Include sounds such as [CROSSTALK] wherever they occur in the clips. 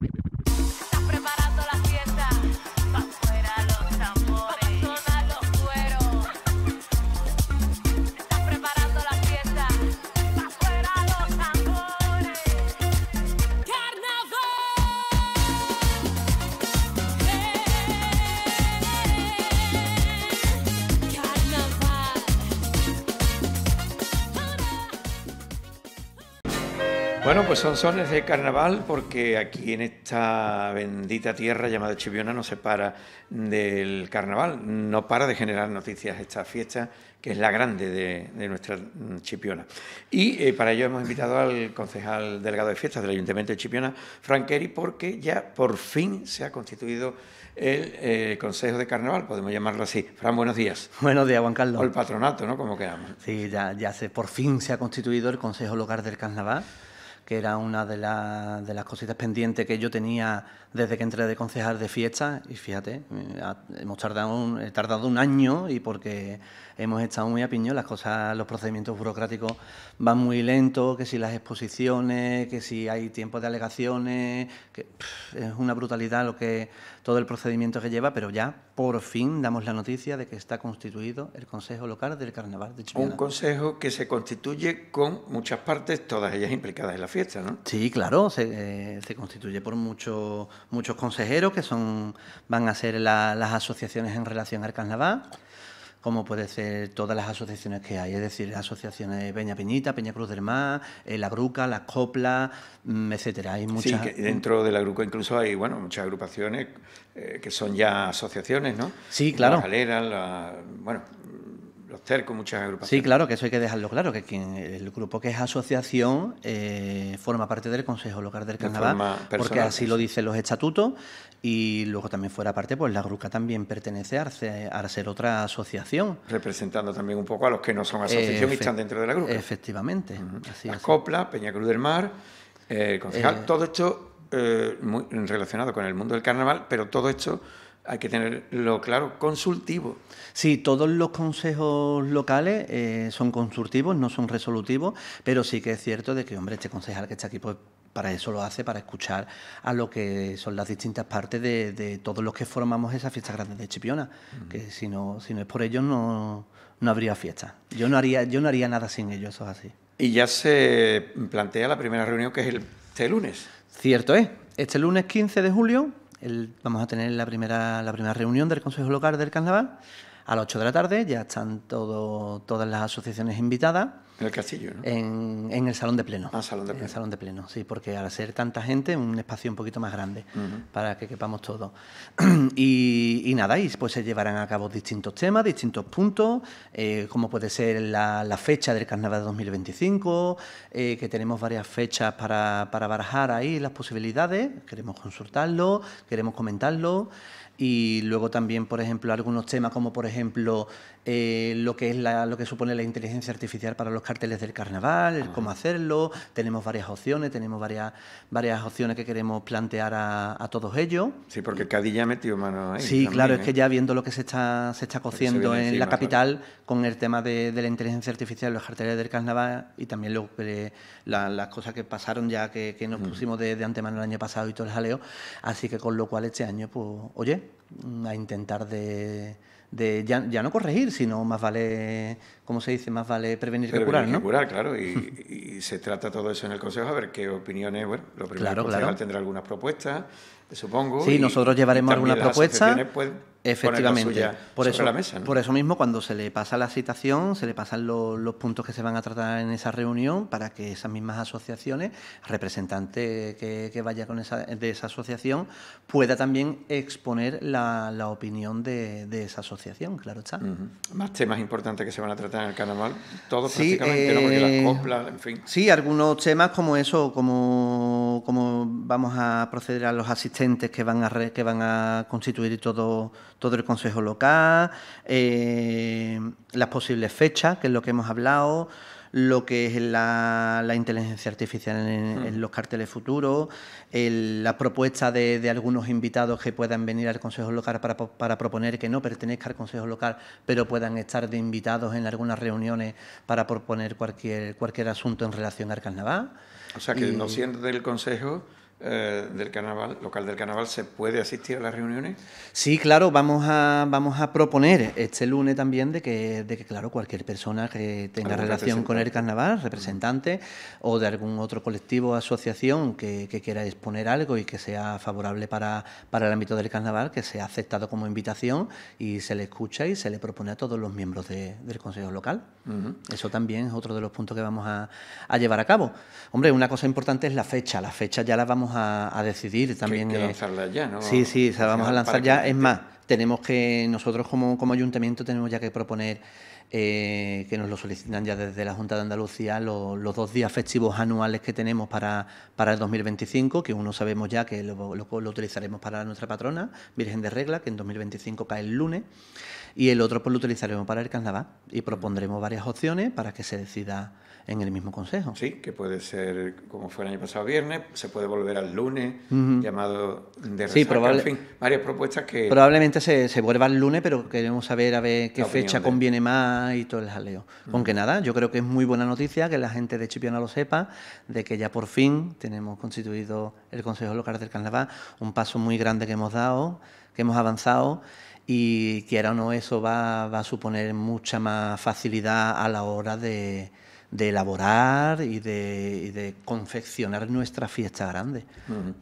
you [LAUGHS] Bueno, pues son sones de carnaval porque aquí en esta bendita tierra llamada Chipiona no se para del carnaval, no para de generar noticias esta fiesta que es la grande de, de nuestra Chipiona. Y eh, para ello hemos invitado al concejal delgado de fiestas del Ayuntamiento de Chipiona, Frank porque ya por fin se ha constituido el eh, Consejo de Carnaval, podemos llamarlo así. Fran, buenos días. Buenos días, Juan Carlos. O el patronato, ¿no? Como quedamos. Sí, ya, ya se, por fin se ha constituido el Consejo Local del Carnaval que era una de, las cositas pendientes que yo tenía desde que entré de concejal de fiesta. Y fíjate, eh, hemos tardado un, tardado un año y porque hemos estado muy a piño, las cosas, los procedimientos burocráticos van muy lentos, que si las exposiciones, que si hay tiempo de alegaciones, que es una brutalidad lo que todo el procedimiento que lleva, pero ya por fin damos la noticia de que está constituido el Consejo Local del Carnaval de Chipre. Un consejo que se constituye con muchas partes, todas ellas implicadas en la fiesta, ¿no? Sí, claro, se, eh, constituye por muchos muchos consejeros que son van a ser las asociaciones en relación al carnaval como puede ser todas las asociaciones que hay, es decir, asociaciones Peña Peñita, Peña Cruz del Mar, eh, La Gruca, Las Coplas, mm, etcétera. Hay muchas... dentro de la Gruca incluso hay bueno, muchas agrupaciones eh, que son ya asociaciones, ¿no? Sí, claro. Las galeras, la... bueno, los tercos, muchas agrupaciones. Sí, claro, que eso hay que dejarlo claro, que el grupo que es asociación eh, forma parte del Consejo Local del Carnaval, porque así lo dicen los estatutos, y luego también fuera parte, pues la gruca también pertenece a, ser otra asociación. Representando también un poco a los que no son asociación y están dentro de la gruca. Efectivamente. Copla, Peña Cruz del Mar, el eh, concejal, eh, todo esto muy relacionado con el mundo del carnaval, pero todo esto hay que tenerlo claro, consultivo. Sí, todos los consejos locales eh, son consultivos, no son resolutivos, pero sí que es cierto de que, hombre, este concejal que está aquí, pues para eso lo hace, para escuchar a lo que son las distintas partes de, todos los que formamos esa fiesta grande de Chipiona, mm. que si no, si no es por ellos no, habría fiesta. Yo no, haría, yo no haría nada sin ellos, eso es así. Y ya se plantea la primera reunión que es el, este lunes. Cierto es, este lunes 15 de julio vamos a tener la primera, la primera reunión del Consejo Local del Carnaval a las 8 de la tarde, ya están todas las asociaciones invitadas. En el castillo, ¿no? En, el salón de pleno. Ah, salón de pleno. En el salón de pleno, sí, porque al ser tanta gente, un espacio un poquito más grande para que quepamos todos. [CLEARS THROAT] y, nada, y pues se llevarán a cabo distintos temas, distintos puntos, eh, como puede ser la, fecha del carnaval de 2025, eh, que tenemos varias fechas para, para barajar ahí las posibilidades, queremos consultarlo, queremos comentarlo y luego también, por ejemplo, algunos temas como, por ejemplo, eh, lo, que es lo que supone la inteligencia artificial para los carteles del carnaval, cómo hacerlo, tenemos varias opciones, tenemos varias, varias opciones que queremos plantear a, todos ellos. Sí, porque Cadilla metido mano ahí. Sí, claro, es ¿eh? que ya viendo lo que se está, se está cociendo en la capital con el tema de, la inteligencia artificial, los carteles del carnaval y también lo, las cosas que pasaron ya que, nos pusimos de, antemano el año pasado y todo el jaleo. Así que con lo cual este año, pues, oye, Mm, a intentar de, ya, no corregir, sino más vale, ¿cómo se dice? Más vale prevenir, que curar, ¿no? curar, claro. [LAUGHS] Y, se trata todo eso en el Consejo, a ver qué opiniones, bueno, lo primero claro, el claro. tendrá algunas propuestas, supongo. Sí, nosotros llevaremos algunas propuestas. Efectivamente. Por eso, por eso mismo, cuando se le pasa la citación, se le pasan los puntos que se van a tratar en esa reunión para que esas mismas asociaciones, representante que, vaya con esa, de esa asociación, pueda también exponer la, opinión de, esa asociación, claro está. Más temas importantes que se van a tratar en el carnaval, todos prácticamente, eh, en fin. Sí, algunos temas como eso, como, como vamos a proceder a los asistentes que van a, que van a constituir todo todo el Consejo Local, eh, las posibles fechas, que es lo que hemos hablado, lo que es la, la inteligencia artificial en, mm. los carteles futuros, la propuesta de, algunos invitados que puedan venir al Consejo Local para, proponer que no pertenezca al Consejo Local, pero puedan estar de invitados en algunas reuniones para proponer cualquier, cualquier asunto en relación al carnaval. O sea, que no siendo del Consejo eh, del carnaval, local del carnaval, ¿se puede asistir a las reuniones? Sí, claro, vamos a, vamos a proponer este lunes también de que, claro, cualquier persona que tenga relación con el carnaval, representante o de algún otro colectivo o asociación que, quiera exponer algo y que sea favorable para, para el ámbito del carnaval, que sea aceptado como invitación y se le escucha y se le propone a todos los miembros del Consejo Local. Eso también es otro de los puntos que vamos a, a llevar a cabo. Hombre, una cosa importante es la fecha. La fecha ya la vamos a, decidir también. Hay eh, lanzarla ya, ¿no? Sí, sí, se vamos a lanzar ya. Es más, tenemos que, nosotros como, como ayuntamiento tenemos ya que proponer eh, que nos lo solicitan ya desde la Junta de Andalucía los dos días festivos anuales que tenemos para, para el 2025, que uno sabemos ya que lo, utilizaremos para nuestra patrona, Virgen de Regla, que en 2025 cae el lunes, y el otro pues lo utilizaremos para el carnaval y propondremos varias opciones para que se decida en el mismo consejo. Sí, que puede ser como fue el año pasado viernes, se puede volver al lunes, llamado de Resaca, sí, probable, varias propuestas que... Probablemente se, se, vuelva el lunes, pero queremos saber a ver qué fecha conviene más y todo el jaleo. Con nada, yo creo que es muy buena noticia que la gente de Chipiona lo sepa, de que ya por fin tenemos constituido el Consejo Local del Carnaval, un paso muy grande que hemos dado, que hemos avanzado y quiera o no eso va, va a suponer mucha más facilidad a la hora de de elaborar y de, confeccionar nuestra fiesta grande.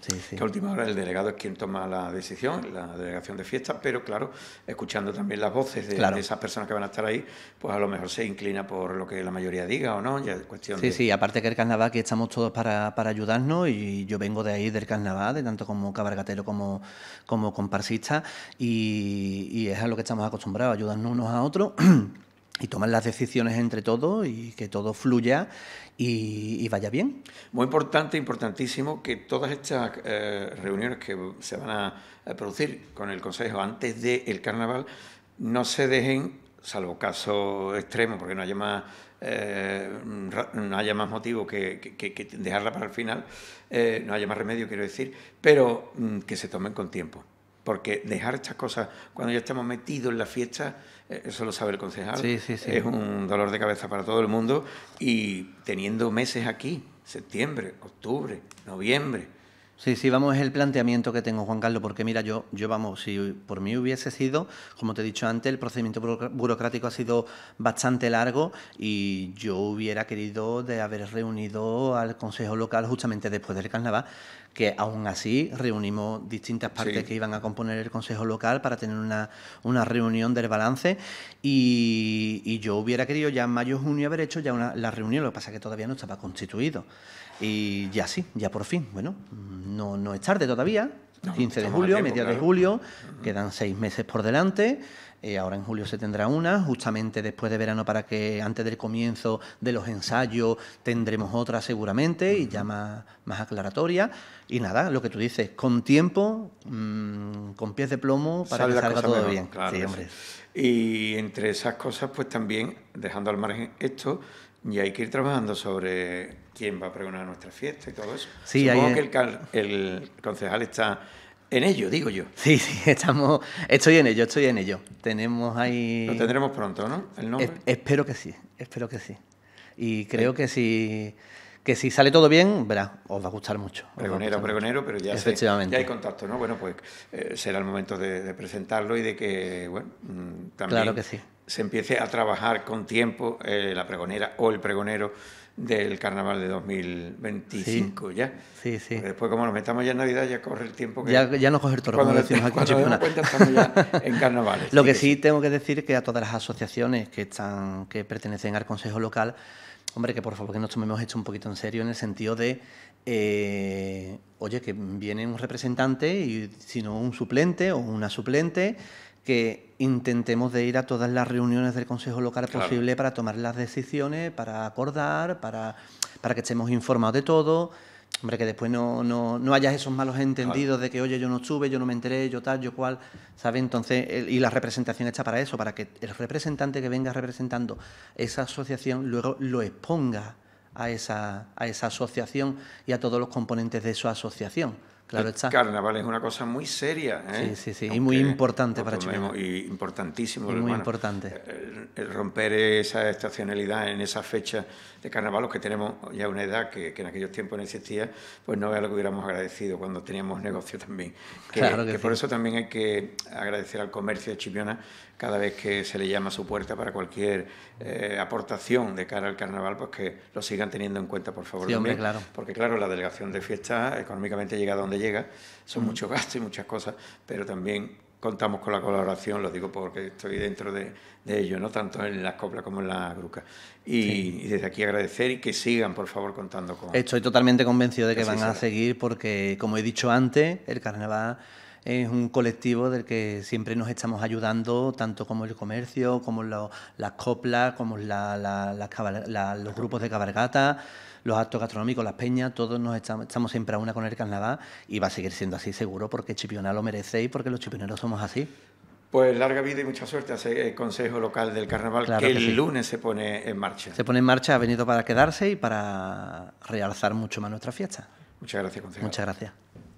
sí, sí. Que última hora el delegado es quien toma la decisión, la delegación de fiestas... pero claro, escuchando también las voces de, esas personas que van a estar ahí, pues a lo mejor se inclina por lo que la mayoría diga o no, ya es cuestión Sí, de... sí, aparte que el carnaval que estamos todos para, ayudarnos y yo vengo de ahí del carnaval, de tanto como cabargatero como, como comparsista y, y es a lo que estamos acostumbrados, ayudarnos unos a otros. [CLEARS THROAT] y toman las decisiones entre todos y que todo fluya y, vaya bien. Muy importante, importantísimo que todas estas eh, reuniones que se van a, producir con el Consejo antes del carnaval no se dejen, salvo caso extremo, porque no haya más eh, no haya más motivo que, dejarla para el final, eh, no haya más remedio, quiero decir, pero mm, que se tomen con tiempo. Porque dejar estas cosas cuando ya estamos metidos en la fiesta eh, eso lo sabe el concejal, es un dolor de cabeza para todo el mundo y teniendo meses aquí, septiembre, octubre, noviembre, Sí, sí, vamos, es el planteamiento que tengo, Juan Carlos, porque mira, yo, yo vamos, si por mí hubiese sido, como te he dicho antes, el procedimiento burocrático ha sido bastante largo y yo hubiera querido de haber reunido al Consejo Local justamente después del carnaval, que aún así reunimos distintas partes que iban a componer el Consejo Local para tener una, reunión del balance y, yo hubiera querido ya en mayo junio haber hecho ya la reunión, lo que pasa es que todavía no estaba constituido. Y ya sí, ya por fin. Bueno, no, no es tarde todavía. 15 de julio, media mediados de julio, quedan seis meses por delante. Eh, ahora en julio se tendrá una, justamente después de verano para que antes del comienzo de los ensayos tendremos otra seguramente y ya más, aclaratoria. Y nada, lo que tú dices, con tiempo, mm, con pies de plomo, para que salga todo bien. Y entre esas cosas, pues también, dejando al margen esto, y hay que ir trabajando sobre quién va a pregonar nuestra fiesta y todo eso. Sí, Supongo que el, concejal está en ello, digo yo. Sí, [LAUGHS] sí, estamos, estoy en ello, estoy en ello. Tenemos ahí... Lo tendremos pronto, ¿no? El nombre. espero que sí, espero que sí. Y creo que si, si sale todo bien, verá, os va a gustar mucho. Pregonero, pregonero, pero ya, Efectivamente. hay contacto, ¿no? Bueno, pues eh, será el momento de, de, presentarlo y de que, bueno, mm, también... Claro que sí se empiece a trabajar con tiempo eh, la pregonera o el pregonero del carnaval de 2025 ya. después como nos metamos ya en Navidad ya corre el tiempo que... Ya, ya no coge el toro, cuando decimos aquí cuando cuenta, [LAUGHS] en carnavales. Lo que, sí, tengo que decir que a todas las asociaciones que, están, que pertenecen al Consejo Local, hombre, que por favor que nos tomemos esto un poquito en serio en el sentido de, eh, oye, que viene un representante y si no un suplente o una suplente que intentemos de ir a todas las reuniones del Consejo Local posible para tomar las decisiones, para acordar, para, que estemos informados de todo. Hombre, que después no, no, hayas esos malos entendidos de que, oye, yo no estuve, yo no me enteré, yo tal, yo cual, ¿sabes? Entonces, y la representación está para eso, para que el representante que venga representando esa asociación luego lo exponga a esa, a esa asociación y a todos los componentes de su asociación el eh, carnaval es una cosa muy seria. ¿eh? y muy importante para Chimiona. Y importantísimo. muy importante. El, romper esa estacionalidad en esa fecha de carnaval, los que tenemos ya una edad que, en aquellos tiempos no existía, pues no es lo que hubiéramos agradecido cuando teníamos negocio también. claro que, por eso también hay que agradecer al comercio de Chipiona cada vez que se le llama a su puerta para cualquier eh, aportación de cara al carnaval, pues que lo sigan teniendo en cuenta, por favor. Porque claro, la delegación de fiesta económicamente llega donde ...llega, son mucho muchos gastos y muchas cosas, pero también contamos con la colaboración, lo digo porque estoy dentro de, de ello, ¿no? tanto en las coplas como en la gruca. Y, desde aquí agradecer y que sigan, por favor, contando con... Estoy totalmente convencido de que, van a seguir porque, como he dicho antes, el carnaval es un colectivo del que siempre nos estamos ayudando, tanto como el comercio, como las coplas, como los grupos de cabalgata, los actos gastronómicos, las peñas, todos nos estamos, siempre a una con el carnaval y va a seguir siendo así seguro porque Chipiona lo merece y porque los chipioneros somos así. Pues larga vida y mucha suerte al eh, Consejo Local del Carnaval que, el lunes se pone en marcha. Se pone en marcha, ha venido para quedarse y para realzar mucho más nuestra fiesta. Muchas gracias, consejero. Muchas gracias.